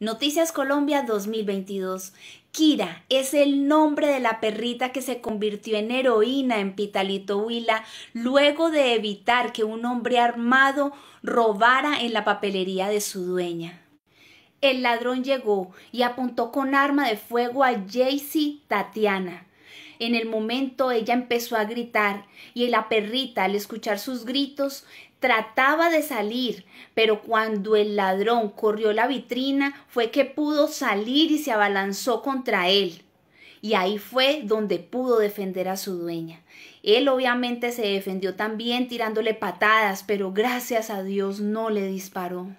Noticias Colombia 2022. Kira es el nombre de la perrita que se convirtió en heroína en Pitalito Huila luego de evitar que un hombre armado robara en la papelería de su dueña. El ladrón llegó y apuntó con arma de fuego a Jaycee Tatiana, en el momento ella empezó a gritar y la perrita al escuchar sus gritos trataba de salir, pero cuando el ladrón corrió la vitrina fue que pudo salir y se abalanzó contra él. Y ahí fue donde pudo defender a su dueña. Él obviamente se defendió también tirándole patadas, pero gracias a Dios no le disparó.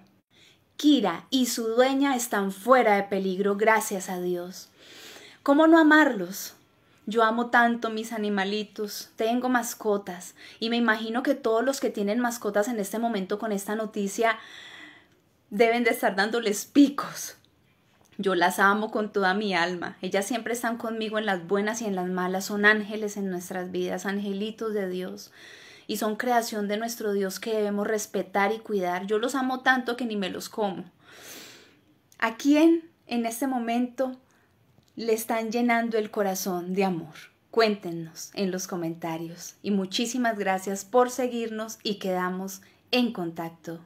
Kira y su dueña están fuera de peligro, gracias a Dios. ¿Cómo no amarlos? Yo amo tanto mis animalitos, tengo mascotas y me imagino que todos los que tienen mascotas en este momento con esta noticia deben de estar dándoles picos. Yo las amo con toda mi alma. Ellas siempre están conmigo en las buenas y en las malas. Son ángeles en nuestras vidas, angelitos de Dios. Y son creación de nuestro Dios que debemos respetar y cuidar. Yo los amo tanto que ni me los como. ¿A quién en este momento le están llenando el corazón de amor? Cuéntenos en los comentarios y muchísimas gracias por seguirnos y quedamos en contacto.